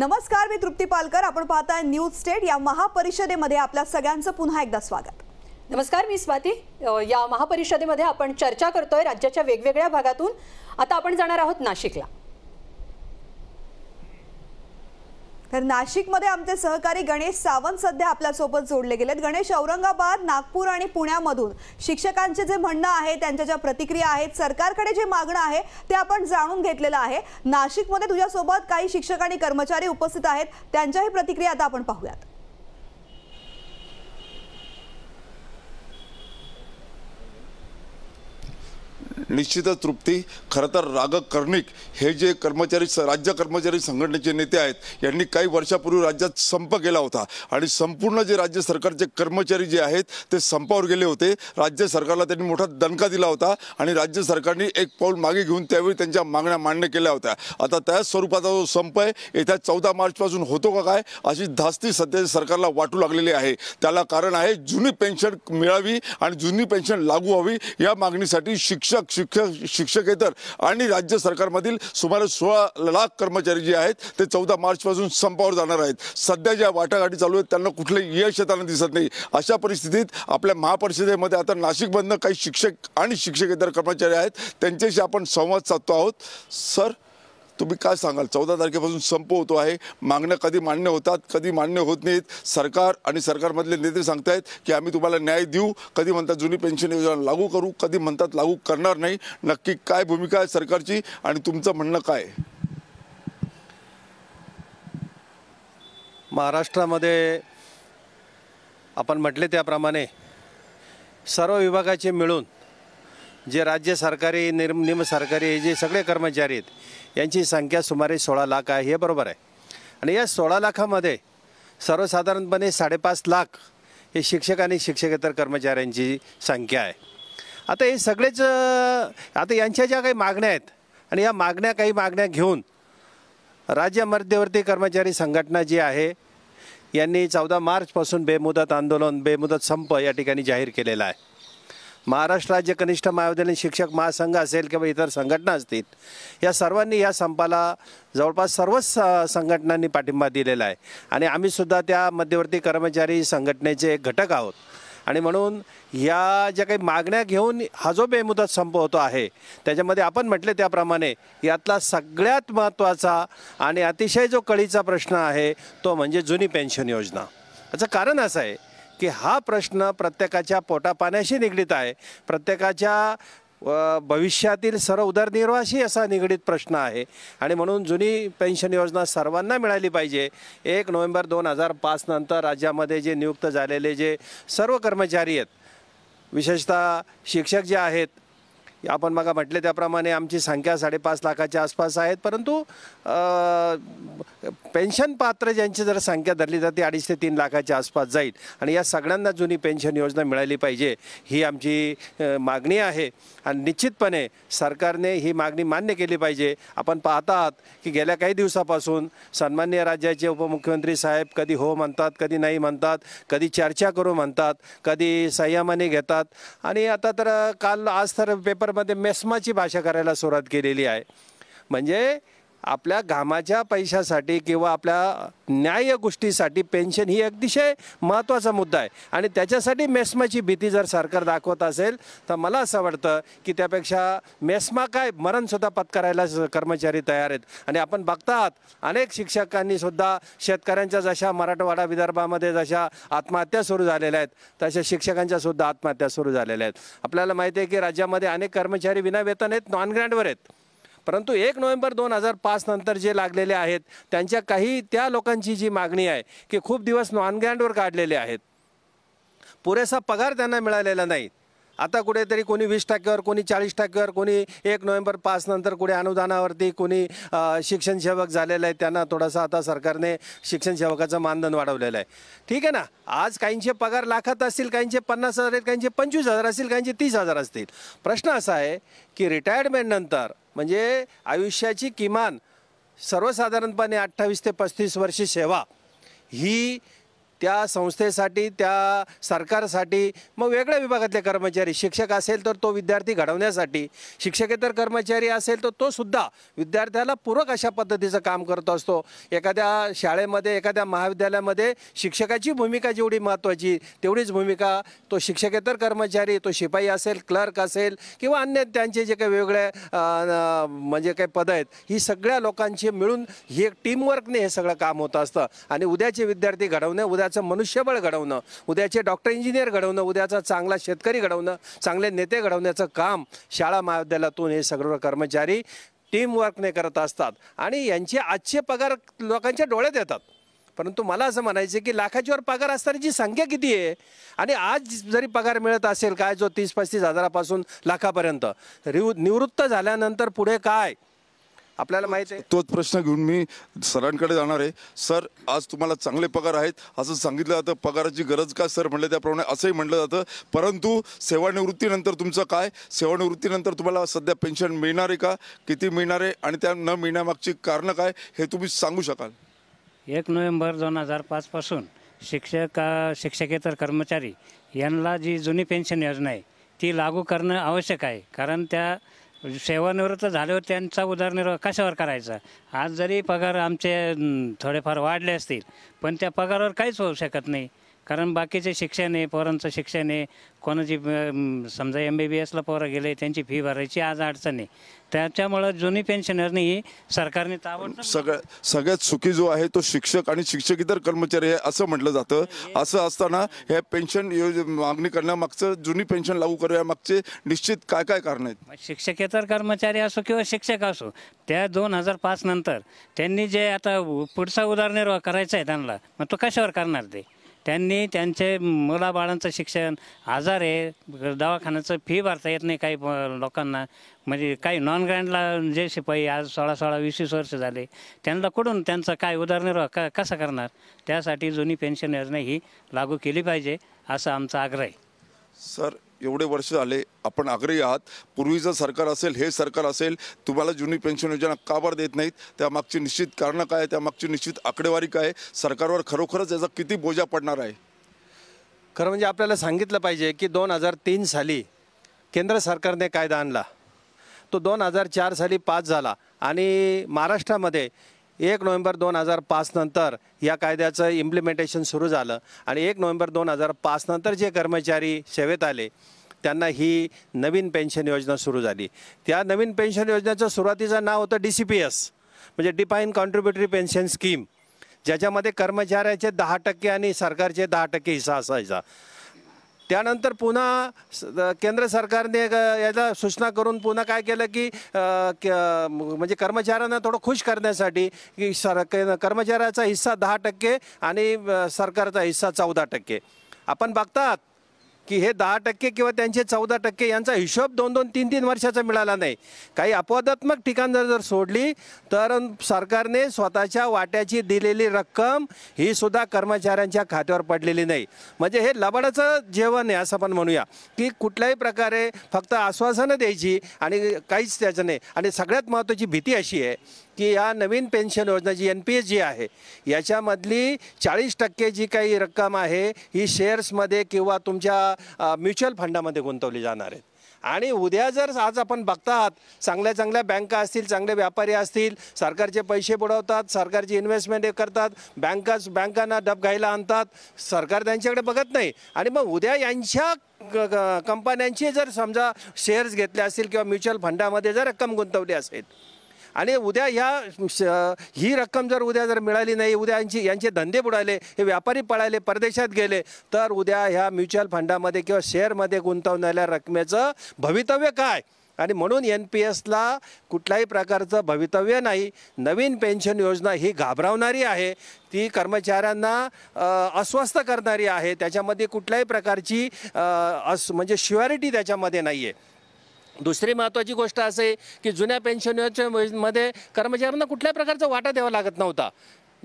नमस्कार मी तृप्ती पालकर आपण पाहताय न्यूज स्टेट या महापरिषदेमध्ये आपल्या सगळ्यांचं पुन्हा एकदा स्वागत नमस्कार मी स्वाती या महापरिषदेमध्ये आपण चर्चा करतोय राज्याच्या वेगवेगळ्या भागातून आता आपण जाणार आहोत नाशिकला तर नाशिकमध्ये आमचे सहकारी गणेश सावंत सध्या आपल्यासोबत जोडले गेलेत गणेश औरंगाबाद नागपूर आणि पुण्यामधून शिक्षकांचे जे म्हणणं आहे त्यांच्या ज्या प्रतिक्रिया आहेत सरकारकडे जे मागणं आहे ते आपण जाणून घेतलेलं आहे नाशिकमध्ये तुझ्यासोबत काही शिक्षक आणि कर्मचारी उपस्थित आहेत त्यांच्याही प्रतिक्रिया आता आपण पाहूयात निश्चित तृप्ती खरं तर कर्णिक हे जे कर्मचारी राज्य कर्मचारी संघटनेचे नेते आहेत यांनी काही वर्षापूर्वी राज्यात संप केला होता आणि संपूर्ण जे राज्य सरकारचे कर्मचारी जे आहेत ते संपावर गेले होते राज्य सरकारला त्यांनी मोठा दणका दिला होता आणि राज्य सरकारने एक पाऊल मागे घेऊन त्यावेळी त्यांच्या मागण्या मान्य केल्या होत्या आता त्याच स्वरूपाचा जो संप आहे येत्या चौदा मार्चपासून होतो का काय अशी धास्ती सध्या सरकारला वाटू लागलेली आहे त्याला कारण आहे जुनी पेन्शन मिळावी आणि जुनी पेन्शन लागू व्हावी या मागणीसाठी शिक्षक शिक्षक शिक्षकेतर आणि राज्य सरकारमधील सुमारे सोळा लाख कर्मचारी जे आहेत ते चौदा मार्चपासून संपावर जाणार आहेत सध्या ज्या वाटाघाटी चालू आहेत त्यांना कुठलंही यश येताना दिसत नाही अशा परिस्थितीत आपल्या महापरिषदेमध्ये आता नाशिकमधनं काही शिक्षक आणि शिक्षकेतर कर्मचारी आहेत त्यांच्याशी आपण संवाद साधतो आहोत सर तुम्ही काय सांगाल चौदा तारखेपासून संप होतो आहे मागणं कधी मान्य होतात कधी मान्य होत नाहीत सरकार आणि सरकारमधले नेते सांगतायत की आम्ही तुम्हाला न्याय देऊ कधी म्हणतात जुनी पेन्शन योजना लागू करू कधी म्हणतात लागू करणार नाही नक्की काय भूमिका आहे सरकारची आणि तुमचं म्हणणं काय महाराष्ट्रामध्ये आपण म्हटले त्याप्रमाणे सर्व विभागाचे मिळून जे राज्य सरकारी निम निमसरकारी हे जे सगळे कर्मचारी आहेत यांची संख्या सुमारे सोळा लाख आहे हे बरोबर आहे आणि या सोळा लाखामध्ये सर्वसाधारणपणे साडेपाच लाख हे शिक्षक आणि शिक्षकेतर कर्मचाऱ्यांची संख्या आहे आता हे सगळेच आता यांच्या ज्या काही मागण्या आहेत आणि या मागण्या काही मागण्या घेऊन राज्य मध्यवर्ती कर्मचारी संघटना जी आहे यांनी चौदा मार्चपासून बेमुदत आंदोलन बेमुदत संप या ठिकाणी जाहीर केलेला आहे महाराष्ट्र राज्य कनिष्ठ महाविद्यालयीन शिक्षक महासंघ असेल किंवा इतर संघटना असतील या सर्वांनी या संपाला जवळपास सर्वच संघटनांनी पाठिंबा दिलेला आहे आणि आम्हीसुद्धा त्या मध्यवर्ती कर्मचारी संघटनेचे एक घटक आहोत आणि म्हणून या ज्या काही मागण्या घेऊन हा जो बेमुदत संप होतो आहे त्याच्यामध्ये आपण म्हटले त्याप्रमाणे यातला सगळ्यात महत्त्वाचा आणि अतिशय जो कळीचा प्रश्न आहे तो म्हणजे जुनी पेन्शन योजना याचं कारण असं आहे की हा प्रश्न प्रत्येकाच्या पोटापाण्याशी निगडीत आहे प्रत्येकाच्या भविष्यातील सर्व उदरनिर्वाहाशी असा निगडीत प्रश्न आहे आणि म्हणून जुनी पेन्शन योजना सर्वांना मिळाली पाहिजे एक नोव्हेंबर दोन हजार पाचनंतर राज्यामध्ये जे नियुक्त झालेले जे सर्व कर्मचारी आहेत विशेषतः शिक्षक जे आहेत आपण बघा म्हटले त्याप्रमाणे आमची संख्या साडेपाच लाखाच्या आसपास आहेत परंतु पेन्शन पात्र ज्यांची जर संख्या धरली जाते अडीच ते तीन लाखाच्या आसपास जाईल आणि या सगळ्यांना जुनी पेन्शन योजना मिळाली पाहिजे ही आमची मागणी आहे आणि निश्चितपणे सरकारने ही मागणी मान्य केली पाहिजे आपण पाहत आहात की गेल्या काही दिवसापासून सन्मान्य राज्याचे उपमुख्यमंत्री साहेब कधी हो म्हणतात कधी नाही म्हणतात कधी चर्चा करू म्हणतात कधी संयमाने घेतात आणि आता तर काल आज तर पेपर मध्ये मेस्माची भाषा करायला सुरुवात केलेली आहे म्हणजे आपल्या घामाच्या पैशासाठी किंवा आपल्या न्याय गोष्टीसाठी पेन्शन ही अतिशय महत्त्वाचा मुद्दा आहे आणि त्याच्यासाठी मेस्माची भीती जर सरकार दाखवत असेल तर मला असं वाटतं की त्यापेक्षा मेस्मा काय मरणसुद्धा पत्करायला कर्मचारी तयार आहेत आणि आपण बघतात अनेक शिक्षकांनी सुद्धा शेतकऱ्यांच्या जशा मराठवाडा विदर्भामध्ये जशा आत्महत्या सुरू झालेल्या आहेत तशा शिक्षकांच्या सुद्धा आत्महत्या सुरू झालेल्या आहेत आपल्याला माहिती आहे की राज्यामध्ये अनेक कर्मचारी विनावेतन आहेत नॉन ग्रँडवर आहेत परंतु एक नोव्हेंबर दोन हजार पाच नंतर जे लागलेले आहेत त्यांच्या काही त्या लोकांची जी मागणी आहे की खूप दिवस नॉनग्रँडवर काढलेले आहेत पुरेसा पगार त्यांना मिळालेला नाही आता कुठेतरी कोणी वीस टक्क्यावर कोणी चाळीस टक्क्यावर कोणी एक नोव्हेंबर पाच नंतर कुठे अनुदानावरती कोणी शिक्षणसेवक झालेलं आहे त्यांना थोडासा आता सरकारने शिक्षणसेवकाचं मानधन वाढवलेलं आहे ठीक आहे ना आज काहींचे पगार लाखात असतील काहींचे पन्नास हजार आहेत काहींचे पंचवीस हजार असतील काहींचे तीस हजार असतील प्रश्न असा आहे की रिटायरमेंटनंतर म्हणजे आयुष्याची किमान सर्वसाधारणपणे अठ्ठावीस ते पस्तीस वर्षे सेवा ही त्या संस्थेसाठी त्या सरकारसाठी मग वेगळ्या विभागातले कर्मचारी शिक्षक असेल तर तो विद्यार्थी घडवण्यासाठी शिक्षकेतर कर्मचारी असेल तर तो सुद्धा विद्यार्थ्याला पूरक अशा पद्धतीचं काम करत असतो एखाद्या शाळेमध्ये एखाद्या महाविद्यालयामध्ये शिक्षकाची भूमिका जेवढी महत्त्वाची तेवढीच भूमिका तो शिक्षकेतर कर्मचारी तो शिपाई असेल क्लर्क असेल किंवा अन्य त्यांचे जे काही वेगळे म्हणजे काही पदं आहेत ही सगळ्या लोकांची मिळून एक टीमवर्कने हे सगळं काम होत असतं आणि उद्याचे विद्यार्थी घडवणे उद्या उद्याचं मनुष्यबळ घडवणं उद्याचे डॉक्टर इंजिनियर घडवणं उद्याचा चांगला शेतकरी घडवणं चांगले नेते घडवण्याचं काम शाळा महाविद्यालयातून हे सगळं कर्मचारी टीमवर्कने करत असतात आणि यांचे आजचे पगार लोकांच्या डोळ्यात येतात परंतु मला असं म्हणायचं की लाखाच्यावर पगार जी संख्या किती आहे आणि आज जरी पगार मिळत असेल काय जो तीस पस्तीस हजारापासून लाखापर्यंत रिव निवृत्त झाल्यानंतर पुढे काय आपल्याला माहिती आहे तोच प्रश्न घेऊन मी सरांकडे जाणार आहे सर आज तुम्हाला चांगले पगार आहेत असं सांगितलं जातं पगाराची गरज का सर म्हणलं त्याप्रमाणे असंही म्हटलं जातं परंतु सेवानिवृत्तीनंतर तुमचं काय सेवानिवृत्तीनंतर तुम्हाला सध्या पेन्शन मिळणार आहे का किती मिळणार आहे आणि त्या न मिळण्यामागची कारणं काय हे तुम्ही सांगू शकाल एक नोव्हेंबर दोन हजार पाचपासून शिक्षक शिक्षकेतर कर्मचारी यांना जी जुनी पेन्शन योजना आहे ती लागू करणं आवश्यक आहे कारण त्या सेवानिवृत्त झाल्यावर त्यांचा उदरनिर्वाह कशावर करायचा आज जरी पगार आमचे थोडेफार वाढले असतील पण त्या पगारावर काहीच होऊ शकत नाही कारण बाकीचे शिक्षण आहे पोरांचं शिक्षण आहे कोणाची समजा एम बी बी एसला पोरं गेले त्यांची फी भरायची आज अडचण आहे त्याच्यामुळं जुनी पेन्शनरनी सरकारने ताबडतोब सगळ्या सगळ्यात सुखी जो आहे तो शिक्षक आणि शिक्षक इतर कर्मचारी आहे असं म्हटलं जातं असं असताना हे पेन्शन योज- मागणी करण्यामागचं जुनी पेन्शन लागू करण्यामागचे निश्चित काय काय कारण आहेत शिक्षकेतर कर्मचारी असो किंवा शिक्षक असो त्या दोन हजार पाच नंतर त्यांनी जे आता पुढचा उदारनिर्वाह करायचा आहे त्यांना मग तो कशावर करणार ते त्यांनी त्यांचे मुलाबाळांचं शिक्षण आजार आहे दवाखान्याचं फी भरता येत नाही काही लोकांना म्हणजे काही नॉन ग्रँडला जे शिपाई आज सोळा सोळा वीस वीस वर्ष झाले त्यांना कुठून त्यांचा काय उदरनिर्वाह क कसा करणार त्यासाठी जुनी पेन्शन योजना ही लागू केली पाहिजे असा आमचा आग्रह आहे सर एवढे वर्ष झाले आपण आग्रही आहात पूर्वीचं सरकार असेल हे सरकार असेल तुम्हाला जुनी पेन्शन योजना का बरं देत नाहीत त्यामागची निश्चित कारणं काय त्यामागची निश्चित आकडेवारी काय सरकारवर खरोखरच याचा किती बोजा पडणार आहे खरं म्हणजे आपल्याला सांगितलं पाहिजे की दोन हजार तीन साली केंद्र सरकारने कायदा आणला तो दोन हजार चार साली पास झाला आणि महाराष्ट्रामध्ये एक नोव्हेंबर दोन हजार नंतर या कायद्याचं इम्प्लिमेंटेशन सुरू झालं आणि एक नोव्हेंबर दोन हजार नंतर जे कर्मचारी सेवेत आले त्यांना ही नवीन पेन्शन योजना सुरू झाली त्या नवीन पेन्शन योजनेचं सुरुवातीचं नाव होतं डी सी पी एस म्हणजे डिफाईन कॉन्ट्रिब्युटरी पेन्शन स्कीम ज्याच्यामध्ये कर्मचाऱ्याचे दहा टक्के आणि सरकारचे दहा टक्के हिस्सा असायचा त्यानंतर पुन्हा केंद्र सरकारने याचा सूचना करून पुन्हा काय केलं की म्हणजे कर्मचाऱ्यांना थोडं खुश करण्यासाठी की सर कर्मचाऱ्याचा हिस्सा दहा टक्के आणि सरकारचा हिस्सा चौदा टक्के आपण बघतात की हे दहा टक्के किंवा त्यांचे चौदा टक्के यांचा हिशोब दोन दोन तीन तीन वर्षाचा मिळाला नाही काही अपवादात्मक ठिकाण जर जर सोडली तर सरकारने स्वतःच्या वाट्याची दिलेली रक्कम ही सुद्धा कर्मचाऱ्यांच्या खात्यावर पडलेली नाही म्हणजे हे लबाडाचं जेवण आहे असं आपण म्हणूया की कुठल्याही प्रकारे फक्त आश्वासनं द्यायची आणि काहीच त्याचं नाही आणि सगळ्यात महत्त्वाची भीती अशी आहे की या नवीन पेन्शन योजना जी एन पी एस जी आहे याच्यामधली चाळीस टक्के जी काही रक्कम आहे ही शेअर्समध्ये किंवा तुमच्या म्युच्युअल फंडामध्ये गुंतवली जाणार आहे आणि उद्या जर आज आपण बघता आहात चांगल्या चांगल्या बँका असतील चांगले व्यापारी असतील सरकारचे पैसे बुडवतात सरकारची इन्व्हेस्टमेंट करतात बँकाच बँकांना डबघाईला आणतात सरकार त्यांच्याकडे बघत नाही आणि मग उद्या यांच्या कंपन्यांचे जर समजा शेअर्स घेतले असतील किंवा म्युच्युअल फंडामध्ये जर रक्कम गुंतवली असेल आणि उद्या ह्या ही रक्कम जर उद्या जर मिळाली नाही उद्या यांची यांचे धंदे बुडाले हे व्यापारी पळाले परदेशात गेले तर उद्या ह्या म्युच्युअल फंडामध्ये किंवा शेअरमध्ये गुंतवणाऱ्या रकमेचं भवितव्य काय आणि म्हणून एन पी एसला कुठल्याही प्रकारचं भवितव्य नाही नवीन पेन्शन योजना ही घाबरवणारी आहे ती कर्मचाऱ्यांना अस्वस्थ करणारी आहे त्याच्यामध्ये कुठल्याही प्रकारची अस म्हणजे श्युअरिटी त्याच्यामध्ये नाही आहे दुसरी महत्त्वाची गोष्ट असे की जुन्या पेन्शनच्या मध्ये कर्मचाऱ्यांना कुठल्या प्रकारचा वाटा द्यावा लागत नव्हता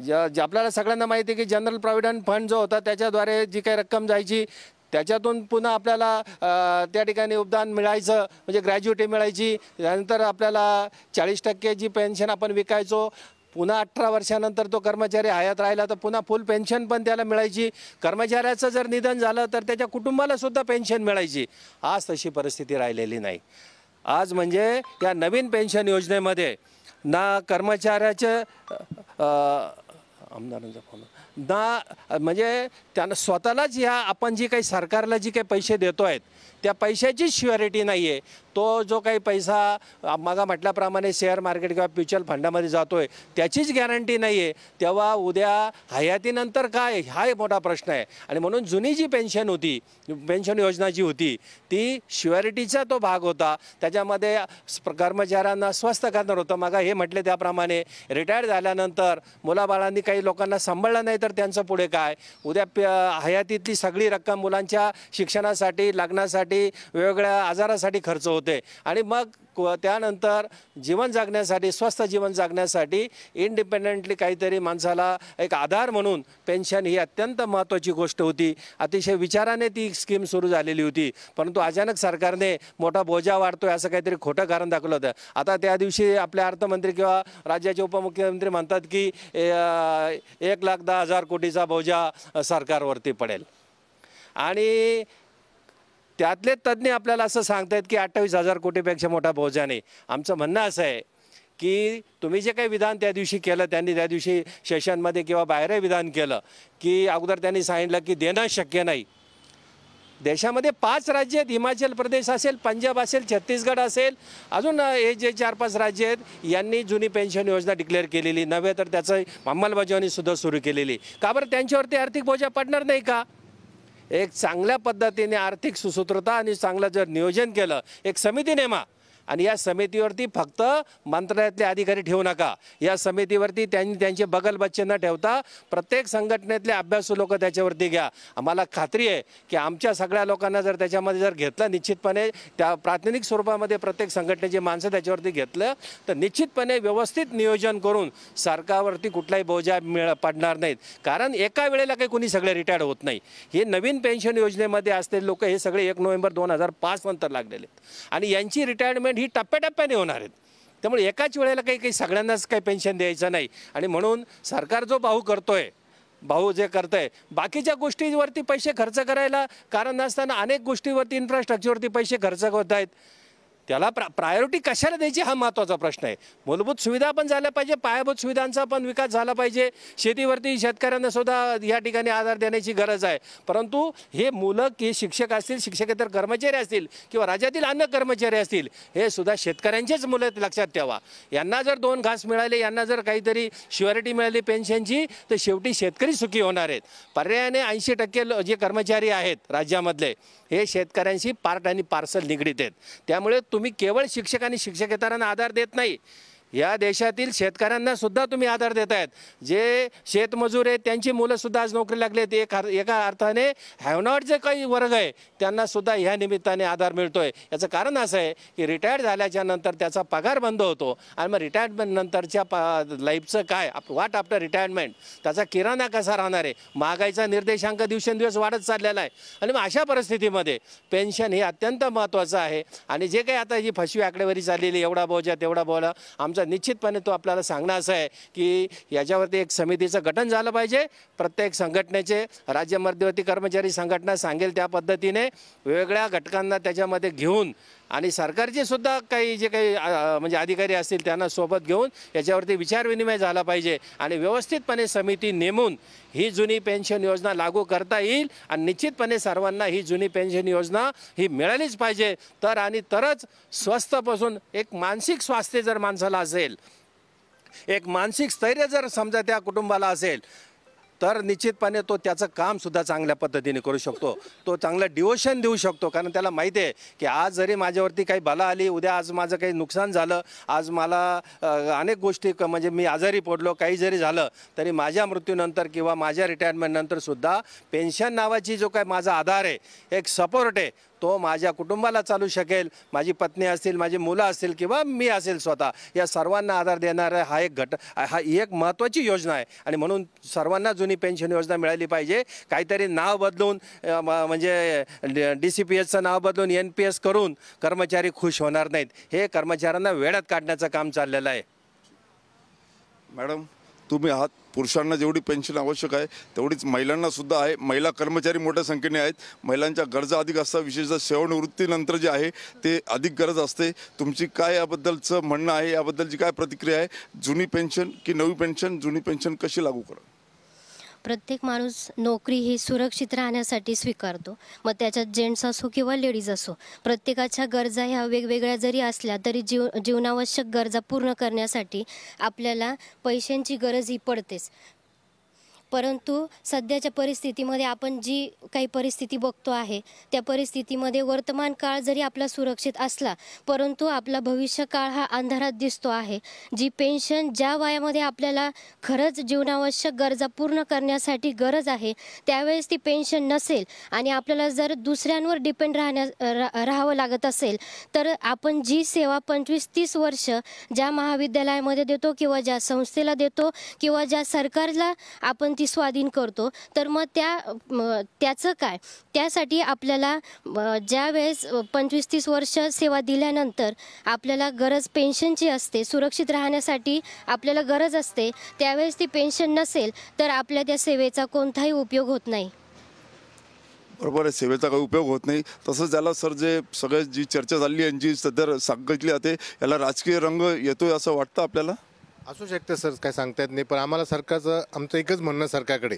ज आपल्याला सगळ्यांना माहिती आहे की जनरल प्रॉव्हिडंट फंड जो होता त्याच्याद्वारे जी काही रक्कम जायची त्याच्यातून पुन्हा आपल्याला त्या ठिकाणी उपदान मिळायचं म्हणजे ग्रॅज्युएटी मिळायची त्यानंतर आपल्याला चाळीस टक्के जी पेन्शन आपण विकायचो पुन्हा अठरा वर्षानंतर तो कर्मचारी हयात राहिला तर पुन्हा फुल पेन्शन पण त्याला मिळायची कर्मचाऱ्याचं जर निधन झालं तर त्याच्या कुटुंबाला सुद्धा पेन्शन मिळायची आज तशी परिस्थिती राहिलेली नाही आज म्हणजे या नवीन पेन्शन योजनेमध्ये ना कर्मचाऱ्याचं आमदारांचा फोन ना म्हणजे त्यांना स्वतःलाच ह्या आपण जी काही सरकारला जी काही पैसे देतो आहेत त्या पैशाचीच शुअरिटी नाही आहे तो जो काही पैसा मागा म्हटल्याप्रमाणे शेअर मार्केट किंवा म्युच्युअल फंडामध्ये जातो आहे त्याचीच गॅरंटी नाही आहे तेव्हा उद्या हयातीनंतर काय हा एक मोठा प्रश्न आहे आणि म्हणून जुनी जी पेन्शन होती पेन्शन योजना जी होती ती शुअरिटीचा तो भाग होता त्याच्यामध्ये कर्मचाऱ्यांना स्वस्त करणार होतं मागा हे म्हटले त्याप्रमाणे रिटायर झाल्यानंतर मुलाबाळांनी काही लोकांना सांभाळलं नाही तर त्यांचं पुढे काय उद्या हयातीतली सगळी रक्कम मुलांच्या शिक्षणासाठी लग्नासाठी वेगवेगळ्या आजारासाठी खर्च होते आणि मग त्यानंतर जीवन जगण्यासाठी स्वस्त जीवन जगण्यासाठी इंडिपेंडेंटली काहीतरी माणसाला एक आधार म्हणून पेन्शन ही अत्यंत महत्त्वाची गोष्ट होती अतिशय विचाराने ती स्कीम सुरू झालेली होती परंतु अचानक सरकारने मोठा बोजा वाढतोय असं काहीतरी खोटं कारण दाखवलं होतं आता त्या दिवशी आपल्या अर्थमंत्री किंवा राज्याचे उपमुख्यमंत्री म्हणतात की एक लाख दहा हजार कोटीचा बोजा सरकारवरती पडेल आणि त्यातले तज्ज्ञ आपल्याला असं सांगतायत की अठ्ठावीस हजार कोटीपेक्षा मोठा बोजा नाही आमचं म्हणणं असं आहे की तुम्ही जे काही विधान त्या दिवशी केलं त्यांनी त्या दिवशी सेशनमध्ये किंवा बाहेरही विधान केलं की अगोदर त्यांनी सांगितलं की देणं शक्य नाही देशामध्ये पाच राज्य आहेत हिमाचल प्रदेश असेल पंजाब असेल छत्तीसगड असेल अजून हे जे चार पाच राज्य आहेत यांनी जुनी पेन्शन योजना डिक्लेअर केलेली नव्हे तर त्याचं अंमलबजावणीसुद्धा सुरू केलेली का बरं त्यांच्यावरती आर्थिक बोजा पडणार नाही का एक चांगल्या पद्धतीने आर्थिक सुसूत्रता आणि चांगलं जर नियोजन केलं एक समिती नेमा आणि या समितीवरती फक्त मंत्रालयातले अधिकारी ठेवू नका या समितीवरती त्यांनी त्यांचे बगलबच्चे न ठेवता प्रत्येक संघटनेतले अभ्यासू लोक त्याच्यावरती घ्या आम्हाला खात्री आहे की आमच्या सगळ्या लोकांना जर त्याच्यामध्ये जर घेतलं निश्चितपणे त्या प्राथमिक स्वरूपामध्ये प्रत्येक संघटनेचे माणसं त्याच्यावरती घेतलं तर निश्चितपणे व्यवस्थित नियोजन करून सरकारवरती कुठलाही बोजा मिळ पडणार नाहीत कारण एका वेळेला काही कुणी सगळे रिटायर्ड होत नाही हे नवीन पेन्शन योजनेमध्ये असलेले लोक हे सगळे एक नोव्हेंबर दोन हजार पाच नंतर लागलेले आणि यांची रिटायरमेंट पेमेंट ही टप्प्याटप्प्याने होणार आहेत त्यामुळे एकाच वेळेला काही काही सगळ्यांनाच काही पेन्शन द्यायचं नाही आणि म्हणून सरकार जो भाऊ करतोय भाऊ जे करत आहे बाकीच्या गोष्टीवरती पैसे खर्च करायला कारण नसताना अनेक गोष्टीवरती इन्फ्रास्ट्रक्चरवरती पैसे खर्च होत आहेत त्याला प्रा प्रायोरिटी कशाला द्यायची हा महत्त्वाचा प्रश्न आहे मूलभूत सुविधा पण झाल्या पाहिजे पायाभूत सुविधांचा पण विकास झाला पाहिजे शेतीवरती शेतकऱ्यांना सुद्धा या ठिकाणी आधार देण्याची गरज आहे परंतु हे मुलं की शिक्षक असतील शिक्षकेतर कर्मचारी असतील किंवा राज्यातील अन्य कर्मचारी असतील हे सुद्धा शेतकऱ्यांचेच मुलं लक्षात ठेवा यांना जर दोन घास मिळाले यांना जर काहीतरी शिवारिटी मिळाली पेन्शनची तर शेवटी शेतकरी सुखी होणार आहेत पर्यायाने ऐंशी टक्के जे कर्मचारी आहेत राज्यामधले हे शेतकऱ्यांशी पार्ट आणि पार्सल निगडीत आहेत त्यामुळे तुम्ही केवळ शिक्षक आणि शिक्षकेतरांना आधार देत नाही या देशातील शेतकऱ्यांना सुद्धा तुम्ही आधार देत आहेत जे शेतमजूर आहेत त्यांची मुलं सुद्धा आज नोकरी लागली आहेत एक एका अर्थाने हॅवनॉट जे काही वर्ग आहे त्यांना सुद्धा ह्या निमित्ताने आधार मिळतोय याचं कारण असं आहे की रिटायर्ड झाल्याच्या नंतर त्याचा पगार बंद होतो आणि मग रिटायरमेंट नंतरच्या पा लाईफचं काय वाट आफ्टर रिटायरमेंट त्याचा किराणा कसा राहणार आहे महागाईचा निर्देशांक दिवसेंदिवस वाढत चाललेला आहे आणि मग अशा परिस्थितीमध्ये पेन्शन हे अत्यंत महत्त्वाचं आहे आणि जे काही आता जी फसवी आकडेवारी चाललेली एवढा बोजा तेवढा बोला आमचा निश्चितपणे तो आपल्याला सांगणं असं आहे की याच्यावरती एक समितीचं गठन झालं पाहिजे प्रत्येक संघटनेचे राज्य मध्यवर्ती कर्मचारी संघटना सांगेल त्या पद्धतीने वेगळ्या घटकांना त्याच्यामध्ये घेऊन आणि सरकारचे सुद्धा काही जे काही म्हणजे अधिकारी असतील त्यांना सोबत घेऊन याच्यावरती विचारविनिमय झाला पाहिजे आणि व्यवस्थितपणे समिती नेमून ही जुनी पेन्शन योजना लागू करता येईल आणि निश्चितपणे सर्वांना ही जुनी पेन्शन योजना ही मिळालीच पाहिजे तर आणि तरच स्वस्तपासून एक मानसिक स्वास्थ्य जर माणसाला असेल एक मानसिक स्थैर्य जर समजा त्या कुटुंबाला असेल तर निश्चितपणे तो त्याचं कामसुद्धा चांगल्या पद्धतीने करू शकतो तो चांगलं डिवोशन देऊ शकतो कारण त्याला माहिती आहे की आज जरी माझ्यावरती काही भला आली उद्या आज माझं काही नुकसान झालं आज मला अनेक गोष्टी म्हणजे मी आजारी पडलो काही जरी झालं तरी माझ्या मृत्यूनंतर किंवा माझ्या रिटायरमेंटनंतरसुद्धा पेन्शन नावाची जो काय माझा आधार आहे एक सपोर्ट आहे तो माझ्या कुटुंबाला चालू शकेल माझी पत्नी असतील माझी मुलं असतील किंवा मी असेल स्वतः या सर्वांना आधार देणारा हा एक घट हा ही एक महत्त्वाची योजना आहे आणि म्हणून सर्वांना जुनी पेन्शन योजना मिळाली पाहिजे काहीतरी नाव बदलून म्हणजे डी सी पी एसचं नाव बदलून एन पी एस करून कर्मचारी खुश होणार नाहीत हे कर्मचाऱ्यांना वेळात काढण्याचं काम चाललेलं आहे मॅडम तुम्ही आहात पुरुषांना जेवढी पेन्शन आवश्यक आहे तेवढीच महिलांनासुद्धा आहे महिला कर्मचारी मोठ्या संख्येने आहेत महिलांच्या गरजा अधिक असतात विशेषतः सेवानिवृत्तीनंतर जे आहे ते अधिक गरज असते तुमची काय याबद्दलचं म्हणणं आहे याबद्दलची काय प्रतिक्रिया आहे जुनी पेन्शन की नवी पेन्शन जुनी पेन्शन कशी लागू करा प्रत्येक माणूस नोकरी ही सुरक्षित राहण्यासाठी स्वीकारतो मग त्याच्यात जेंट्स असो किंवा लेडीज असो प्रत्येकाच्या गरजा ह्या वेगवेगळ्या जरी असल्या तरी जीव जीवनावश्यक गरजा पूर्ण करण्यासाठी आपल्याला पैशांची गरज ही पडतेच परंतु सध्याच्या परिस्थितीमध्ये आपण जी काही परिस्थिती बघतो आहे त्या परिस्थितीमध्ये वर्तमान काळ जरी आपला सुरक्षित असला परंतु आपला भविष्यकाळ हा अंधारात दिसतो आहे जी पेन्शन ज्या वयामध्ये आपल्याला खरंच जीवनावश्यक गरजा पूर्ण करण्यासाठी गरज आहे त्यावेळेस ती पेन्शन नसेल आणि आपल्याला जर दुसऱ्यांवर डिपेंड राहण्या राहावं लागत असेल तर आपण जी सेवा पंचवीस तीस वर्ष ज्या महाविद्यालयामध्ये देतो किंवा ज्या संस्थेला देतो किंवा ज्या सरकारला आपण ती स्वाधीन करतो तर मग त्या त्याचं काय त्यासाठी आपल्याला ज्या वेळेस पंचवीस तीस वर्ष सेवा दिल्यानंतर आपल्याला गरज पेन्शनची असते सुरक्षित राहण्यासाठी आपल्याला गरज असते त्यावेळेस ती पेन्शन नसेल तर आपल्या त्या सेवेचा कोणताही उपयोग होत नाही बरोबर आहे सेवेचा काही उपयोग होत नाही तसंच ज्याला सर जे सगळे जी चर्चा झाली आणि जी सध्या सांगितली जाते याला राजकीय रंग येतोय असं वाटतं आपल्याला असू शकते सर काय सांगता येत नाही पण आम्हाला सरकारचं आमचं एकच म्हणणं सरकारकडे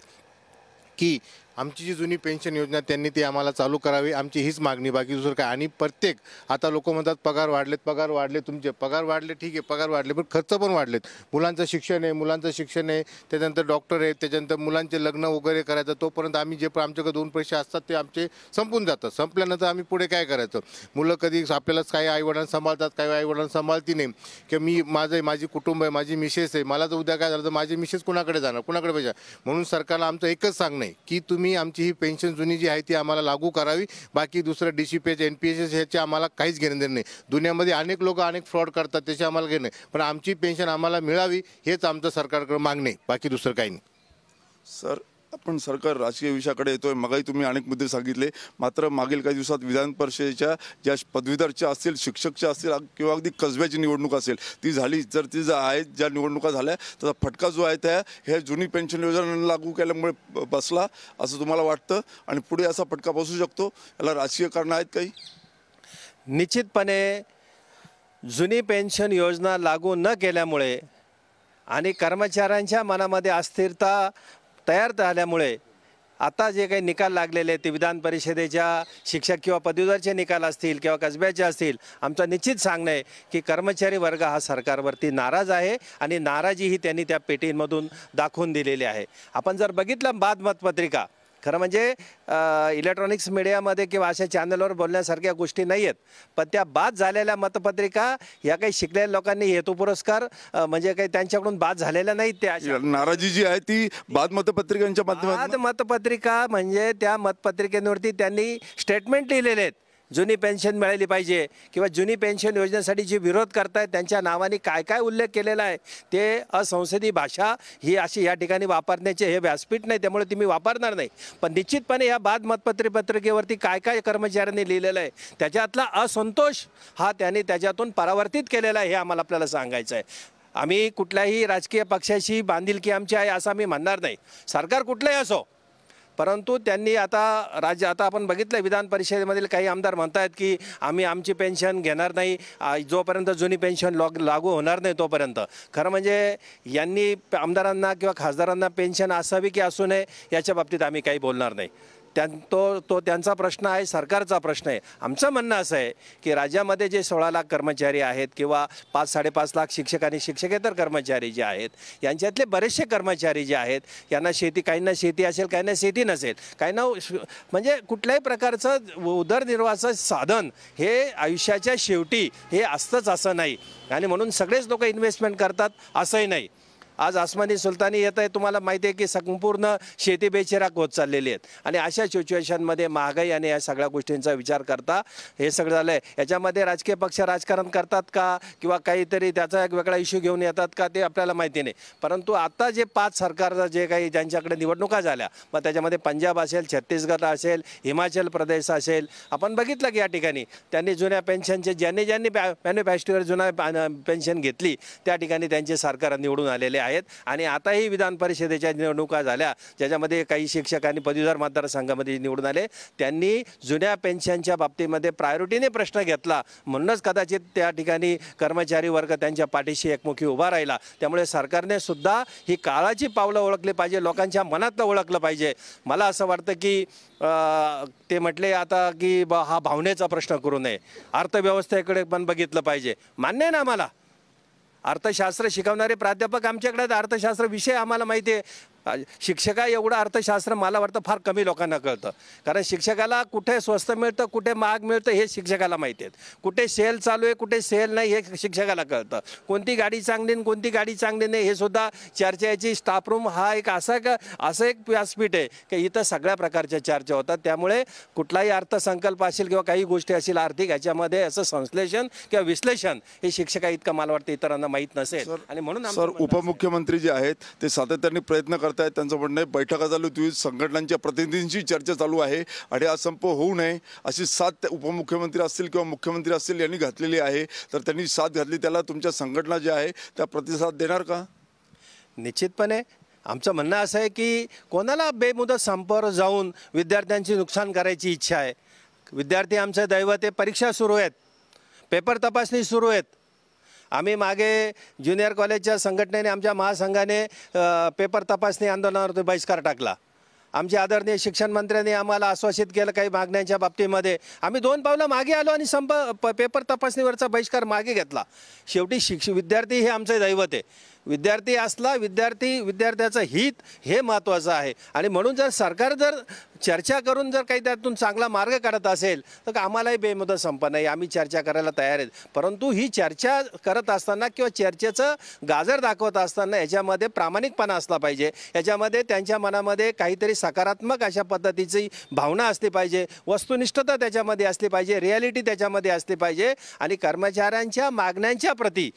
की आमची जी जुनी पेन्शन योजना त्यांनी ती आम्हाला चालू करावी आमची हीच मागणी बाकी दुसरं काय आणि प्रत्येक आता लोक म्हणतात पगार वाढलेत पगार वाढले तुमचे पगार वाढले ठीक आहे पगार वाढले पण खर्च पण वाढलेत मुलांचं शिक्षण आहे मुलांचं शिक्षण आहे त्याच्यानंतर डॉक्टर आहेत त्याच्यानंतर मुलांचे लग्न वगैरे करायचं तोपर्यंत आम्ही जे पण आमच्याकडे दोन पैसे असतात ते आमचे संपून जातात संपल्यानंतर आम्ही पुढे काय करायचं मुलं कधी आपल्यालाच काही आईवडिलांना सांभाळतात काही आईवडिलांना सांभाळती नाही की मी माझं माझी कुटुंब आहे माझी मिसेस आहे मला जर उद्या काय झालं तर माझी मिसेस कुणाकडे जाणार कुणाकडे पैसे म्हणून सरकारला आमचं एकच सांगणं आहे की तुम्ही मी आमची ही पेन्शन जुनी जी आहे ती आम्हाला लागू करावी बाकी दुसरं D C P H N P S S ह्याचे आम्हाला काहीच घेणं देणं नाही दुनियामध्ये अनेक लोक अनेक फ्रॉड करतात त्याचे आम्हाला घेणं पण आमची पेन्शन आम्हाला मिळावी हेच आमचं सरकारकडे मागणे बाकी दुसरं काही नाही सर आपण सरकार राजकीय विषयाकडे येतोय मगाही तुम्ही अनेक मुद्दे सांगितले मात्र मागील काही दिवसात विधान परिषदेच्या ज्या पदवीधरच्या असतील शिक्षकच्या असतील किंवा अगदी कसब्याची निवडणूक असेल ती झाली जर ती जर आहे ज्या निवडणुका झाल्या त्याचा फटका जो आहे त्या ह्या जुनी पेन्शन योजना लागू केल्यामुळे बसला असं तुम्हाला वाटतं आणि पुढे असा फटका बसू शकतो याला राजकीय कारणं आहेत काही निश्चितपणे जुनी पेन्शन योजना लागू न केल्यामुळे आणि कर्मचाऱ्यांच्या मनामध्ये अस्थिरता तयार झाल्यामुळे आता जे काही निकाल लागलेले ते विधान परिषदेच्या शिक्षक किंवा पदवीधरचे निकाल असतील किंवा कसब्याचे असतील आमचं निश्चित सांगणं आहे की कर्मचारी वर्ग हा सरकारवरती नाराज आहे आणि नाराजी ही त्यांनी त्या पेटींमधून दाखवून दिलेली आहे आपण जर बघितलं बातमतपत्रिका खरं म्हणजे इलेक्ट्रॉनिक्स मीडियामध्ये किंवा अशा चॅनलवर बोलण्यासारख्या गोष्टी नाही आहेत पण त्या बाद झालेल्या मतपत्रिका या काही शिकलेल्या लोकांनी हेतू पुरस्कार म्हणजे काही त्यांच्याकडून बाद झालेल्या नाहीत त्या नाराजी जी आहे ती बाद मतपत्रिकांच्या बाद मतपत्रिका म्हणजे त्या मतपत्रिकेवरती त्यांनी स्टेटमेंट लिहिलेले आहेत जुनी पेन्शन मिळाली पाहिजे किंवा जुनी पेन्शन योजनेसाठी जे विरोध करतायत त्यांच्या नावाने काय काय उल्लेख केलेला आहे ते असंसदीय भाषा ही अशी या ठिकाणी वापरण्याचे हे व्यासपीठ नाही त्यामुळे ती मी वापरणार नाही पण निश्चितपणे या बाद मतपत्री पत्रिकेवरती काय काय कर्मचाऱ्यांनी लिहिलेलं आहे त्याच्यातला असंतोष हा त्यांनी त्याच्यातून परावर्तित केलेला आहे हे आम्हाला आपल्याला सांगायचं आहे आम्ही कुठल्याही राजकीय पक्षाशी बांधिलकी आमची आहे असं आम्ही म्हणणार नाही सरकार कुठलंही असो परंतु त्यांनी आता राज्य आता आपण बघितलं विधान परिषदेमधील काही आमदार आहेत की आम्ही आमची पेन्शन घेणार नाही जोपर्यंत जुनी पेन्शन लॉग लागू होणार नाही तोपर्यंत खरं म्हणजे यांनी आमदारांना किंवा खासदारांना पेन्शन असावी की असू नये याच्या बाबतीत आम्ही काही बोलणार नाही त्यां तो तो त्यांचा प्रश्न आहे सरकारचा प्रश्न आहे आमचं म्हणणं असं आहे की राज्यामध्ये जे सोळा लाख कर्मचारी आहेत किंवा पाच साडेपाच लाख शिक्षक आणि शिक्षकेतर कर्मचारी जे आहेत यांच्यातले बरेचसे कर्मचारी जे आहेत यांना शेती काहींना शेती असेल काहींना शेती नसेल काहींना म्हणजे कुठल्याही प्रकारचं उदरनिर्वाहाचं साधन हे आयुष्याच्या शेवटी हे असतंच असं नाही आणि म्हणून सगळेच लोक इन्व्हेस्टमेंट करतात असंही नाही आज आसमानी सुलतानी येत आहे तुम्हाला माहिती आहे की संपूर्ण शेती बेचिराक होत चाललेली आहेत आणि अशा सिच्युएशनमध्ये महागाई आणि या सगळ्या गोष्टींचा विचार करता हे सगळं झालं आहे याच्यामध्ये राजकीय पक्ष राजकारण करतात का किंवा काहीतरी त्याचा एक वेगळा इश्यू घेऊन येतात का ते आपल्याला माहिती नाही परंतु आता जे पाच सरकारचा जे काही ज्यांच्याकडे निवडणुका झाल्या मग त्याच्यामध्ये पंजाब असेल छत्तीसगड असेल हिमाचल प्रदेश असेल आपण बघितलं की या ठिकाणी त्यांनी जुन्या पेन्शनचे ज्यांनी ज्यांनी मॅन्युफॅक्चरवर जुन्या पेन्शन घेतली त्या ठिकाणी त्यांचे सरकार निवडून आलेले आहे आहेत आणि आताही विधान परिषदेच्या निवडणुका झाल्या ज्याच्यामध्ये काही शिक्षक आणि पदवीधर मतदारसंघामध्ये निवडून आले त्यांनी जुन्या पेन्शनच्या बाबतीमध्ये प्रायोरिटीने प्रश्न घेतला म्हणूनच कदाचित त्या ठिकाणी कर्मचारी वर्ग त्यांच्या पाठीशी एकमुखी उभा राहिला त्यामुळे सरकारने सुद्धा ही काळाची पावलं ओळखली पाहिजे लोकांच्या मनातलं ओळखलं पाहिजे मला असं वाटतं की ते म्हटले आता की हा भावनेचा प्रश्न करू नये अर्थव्यवस्थेकडे पण बघितलं पाहिजे मान्य आहे ना आम्हाला अर्थशास्त्र शिकवणारे प्राध्यापक आमच्याकडे अर्थशास्त्र विषय आम्हाला माहिती आहे शिक्षका एवढं अर्थशास्त्र मला वाटतं फार कमी लोकांना कळतं कारण शिक्षकाला कुठे स्वस्त मिळतं कुठे महाग मिळतं हे शिक्षकाला माहिती आहेत कुठे सेल चालू आहे कुठे सेल नाही हे शिक्षकाला कळतं कोणती गाडी चांगली आणि कोणती गाडी चांगली नाही हे सुद्धा चर्चेची स्टाफ रूम हा एक असा का असं एक व्यासपीठ आहे की इथं सगळ्या प्रकारच्या चर्चा होतात त्यामुळे कुठलाही अर्थसंकल्प असेल किंवा काही गोष्टी असतील आर्थिक ह्याच्यामध्ये असं संश्लेषण किंवा विश्लेषण हे शिक्षका इतकं मला वाटतं इतरांना माहीत नसेल आणि म्हणून सर उपमुख्यमंत्री जे आहेत ते सातत्याने प्रयत्न करतात करत आहेत त्यांचं म्हणणं आहे बैठका चालू होती संघटनांच्या प्रतिनिधींशी चर्चा चालू आहे आणि हा संप होऊ नये अशी साथ उपमुख्यमंत्री असतील किंवा मुख्यमंत्री असतील यांनी घातलेली आहे तर त्यांनी साथ घातली त्याला तुमच्या संघटना ज्या आहे त्या प्रतिसाद देणार का निश्चितपणे आमचं म्हणणं असं आहे की कोणाला बेमुदत संपावर जाऊन विद्यार्थ्यांची नुकसान करायची इच्छा आहे विद्यार्थी आमचं दैवते परीक्षा सुरू आहेत पेपर तपासणी सुरू आहेत आम्ही मागे ज्युनियर कॉलेजच्या संघटनेने आमच्या महासंघाने पेपर तपासणी आंदोलनावरती बहिष्कार टाकला आमचे आदरणीय शिक्षण मंत्र्यांनी आम्हाला आश्वासित केलं काही मागण्यांच्या बाबतीमध्ये आम्ही दोन पावलं मागे आलो आणि संप पेपर तपासणीवरचा बहिष्कार मागे घेतला शेवटी शिक्ष विद्यार्थी हे आमचं दैवत आहे विद्यार्थी असला विद्यार्थी विद्यार्थ्याचं हित हे महत्त्वाचं आहे आणि म्हणून जर सरकार जर चर्चा करून जर काही त्यातून चांगला मार्ग काढत असेल तर आम्हालाही बेमुदत संपन्न आहे आम्ही चर्चा करायला तयार आहेत परंतु ही चर्चा करत असताना किंवा चर्चेचं गाजर दाखवत असताना याच्यामध्ये प्रामाणिकपणा असला पाहिजे याच्यामध्ये त्यांच्या मनामध्ये काहीतरी सकारात्मक अशा पद्धतीची भावना असली पाहिजे वस्तुनिष्ठता त्याच्यामध्ये असली पाहिजे रिॲलिटी त्याच्यामध्ये असली पाहिजे आणि कर्मचाऱ्यांच्या मागण्यांच्या प्रती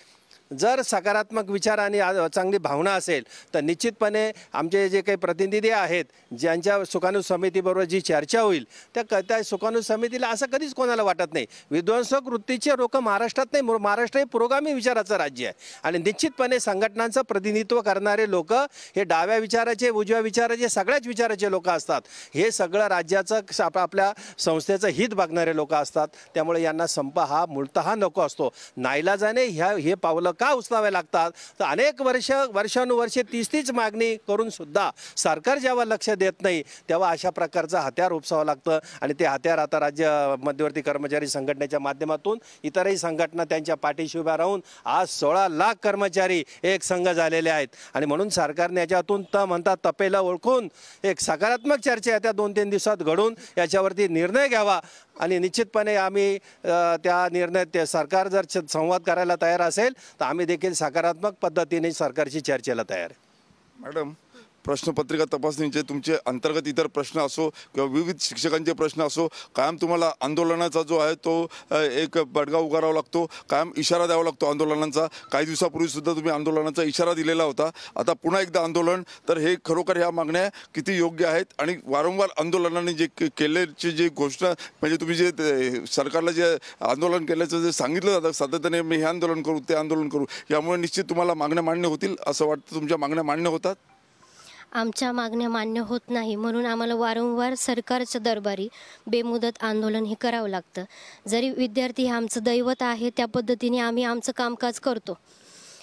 जर सकारात्मक विचार आणि चांगली भावना असेल तर निश्चितपणे आमचे जे काही प्रतिनिधी आहेत ज्यांच्या सुखानू समितीबरोबर जी चर्चा होईल त्या क त्या सुकाणू समितीला असं कधीच कोणाला वाटत नाही विध्वंसक वृत्तीचे लोक महाराष्ट्रात नाही महाराष्ट्र हे पुरोगामी विचाराचं राज्य आहे आणि निश्चितपणे संघटनांचं प्रतिनिधित्व करणारे लोक हे डाव्या विचाराचे उजव्या विचाराचे सगळ्याच विचाराचे लोक असतात हे सगळं राज्याचं आपल्या संस्थेचं हित बघणारे लोक असतात त्यामुळे यांना संप हा मूलतः नको असतो नाईलाजाने ह्या हे पावलं का उचलाव्या लागतात तर अनेक वर्ष वर्षानुवर्षे तीच तीच मागणी करूनसुद्धा सरकार जेव्हा लक्ष देत नाही तेव्हा अशा प्रकारचं हत्यार उपसावं लागतं आणि ते हत्यार आता राज्य मध्यवर्ती कर्मचारी संघटनेच्या माध्यमातून इतरही संघटना त्यांच्या पाठीशी उभ्या राहून आज सोळा लाख कर्मचारी एक संघ झालेले आहेत आणि म्हणून सरकारने याच्यातून त म्हणतात तपेला ओळखून एक सकारात्मक चर्चा येत्या दोन तीन दिवसात घडून याच्यावरती निर्णय घ्यावा आणि निश्चितपणे आम्ही त्या निर्णय सरकार जर संवाद करायला तयार असेल तर आम्ही देखील सकारात्मक पद्धतीने सरकारशी चर्चेला तयार आहे मॅडम प्रश्नपत्रिका तपासणीचे तुमचे अंतर्गत इतर प्रश्न असो किंवा विविध शिक्षकांचे प्रश्न असो कायम तुम्हाला आंदोलनाचा जो आहे तो एक बडगा उगारावा लागतो कायम इशारा द्यावा लागतो आंदोलनांचा काही दिवसापूर्वीसुद्धा तुम्ही आंदोलनाचा इशारा दिलेला होता आता पुन्हा एकदा आंदोलन तर हे खरोखर ह्या मागण्या किती योग्य आहेत आणि वारंवार आंदोलनाने जे केल्याची जे घोषणा म्हणजे तुम्ही जे सरकारला जे आंदोलन केल्याचं जे सांगितलं जातं सातत्याने मी हे आंदोलन करू ते आंदोलन करू यामुळे निश्चित तुम्हाला मागण्या मान्य होतील असं वाटतं तुमच्या मागण्या मान्य होतात आमच्या मागण्या मान्य होत नाही म्हणून आम्हाला वारंवार सरकारच्या दरबारी बेमुदत आंदोलन हे करावं लागतं जरी विद्यार्थी हे आमचं दैवत आहे त्या पद्धतीने आम्ही आमचं कामकाज करतो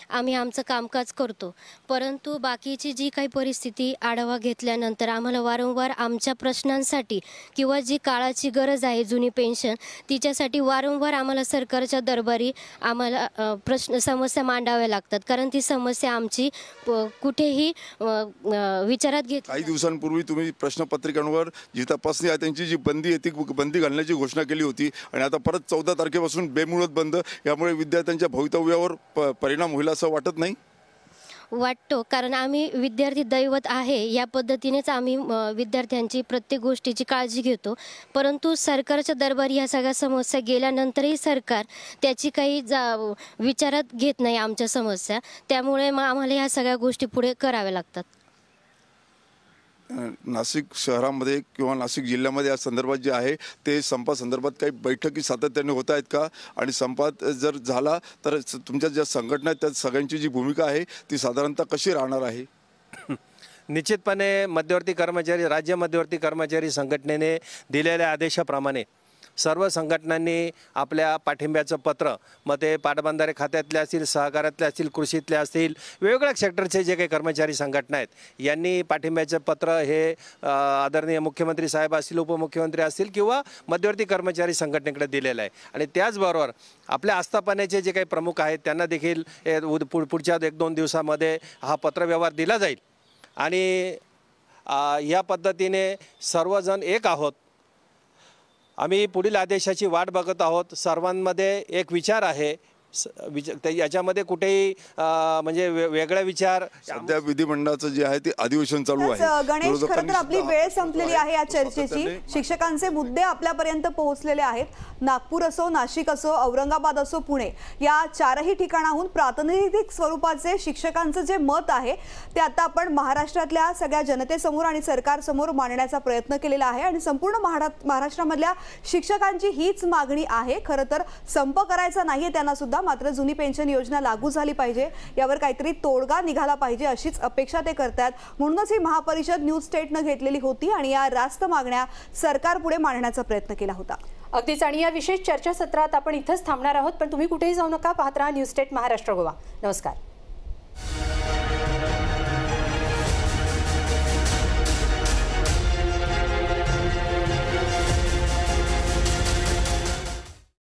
आम्ही आमचं कामकाज करतो परंतु बाकीची जी काही परिस्थिती आढावा घेतल्यानंतर आम्हाला वारंवार आमच्या प्रश्नांसाठी किंवा जी काळाची गरज आहे जुनी पेन्शन तिच्यासाठी वारंवार आम्हाला सरकारच्या दरबारी आम्हाला प्रश्न समस्या मांडाव्या लागतात कारण ती समस्या आमची कुठेही विचारात घेत काही दिवसांपूर्वी तुम्ही प्रश्नपत्रिकांवर जी तपासणी आहे त्यांची जी बंदी आहे ती बंदी घालण्याची घोषणा केली होती आणि आता परत चौदा तारखेपासून बेमुळत बंद यामुळे विद्यार्थ्यांच्या भवितव्यावर परिणाम होईल असं वाटत नाही वाटतो कारण आम्ही विद्यार्थी दैवत आहे या पद्धतीनेच आम्ही विद्यार्थ्यांची प्रत्येक गोष्टीची काळजी घेतो परंतु सरकारच्या दरबारी ह्या सगळ्या समस्या गेल्यानंतरही सरकार त्याची काही जा विचारात घेत नाही आमच्या समस्या त्यामुळे मग आम्हाला ह्या सगळ्या गोष्टी पुढे कराव्या लागतात नाशिक शहरामध्ये किंवा नाशिक जिल्ह्यामध्ये या संदर्भात जे आहे ते संपासंदर्भात काही बैठकी सातत्याने होत आहेत का आणि संपात जर झाला तर तुमच्या ज्या संघटना आहेत त्या सगळ्यांची जी भूमिका आहे ती साधारणतः कशी राहणार आहे निश्चितपणे मध्यवर्ती कर्मचारी राज्य मध्यवर्ती कर्मचारी संघटनेने दिलेल्या आदेशाप्रमाणे सर्व संघटनांनी आपल्या पाठिंब्याचं पत्र मग ते पाटबंधारे खात्यातले असतील सहकार्यातले असतील कृषीतले असतील वेगवेगळ्या सेक्टरचे जे काही कर्मचारी संघटना आहेत यांनी पाठिंब्याचं पत्र हे आदरणीय मुख्यमंत्री साहेब असतील उपमुख्यमंत्री असतील किंवा मध्यवर्ती कर्मचारी संघटनेकडे दिलेलं आहे आणि त्याचबरोबर आपल्या आस्थापनेचे जे काही प्रमुख आहेत त्यांना देखील पुढच्या एक दोन दिवसामध्ये हा पत्रव्यवहार दिला जाईल आणि या पद्धतीने सर्वजण एक आहोत आम्ही पुढील आदेशाची वाट बघत आहोत सर्वांमध्ये एक विचार आहे याच्यामध्ये कुठेही म्हणजे वेगळा विचार सध्या विधिमंडळाचं जे आहे ते अधिवेशन चालू आहे गणेश खरं तर आपली वेळ संपलेली आहे या चर्चेची शिक्षकांचे मुद्दे आपल्यापर्यंत पोहोचलेले आहेत नागपूर असो नाशिक असो औरंगाबाद असो पुणे या चारही ठिकाणाहून प्रातिनिधिक स्वरूपाचे शिक्षकांचं जे मत आहे ते आता आपण महाराष्ट्रातल्या सगळ्या जनतेसमोर आणि सरकारसमोर मांडण्याचा प्रयत्न केलेला आहे आणि संपूर्ण महाराष्ट्रामधल्या शिक्षकांची हीच मागणी आहे खरं तर संप करायचा नाही त्यांना सुद्धा मात्र जुनी पेन्शन योजना लागू झाली पाहिजे यावर काहीतरी तोडगा निघाला पाहिजे अशीच अपेक्षा ते करतात म्हणूनच ही महापरिषद न्यूज स्टेटनं घेतलेली होती आणि या रास्त मागण्या सरकार पुढे मांडण्याचा प्रयत्न केला होता अगदीच आणि या विशेष चर्चा सत्रात आपण इथंच थांबणार आहोत पण तुम्ही कुठेही जाऊ नका पाहत राहा न्यूज स्टेट महाराष्ट्र गोवा नमस्कार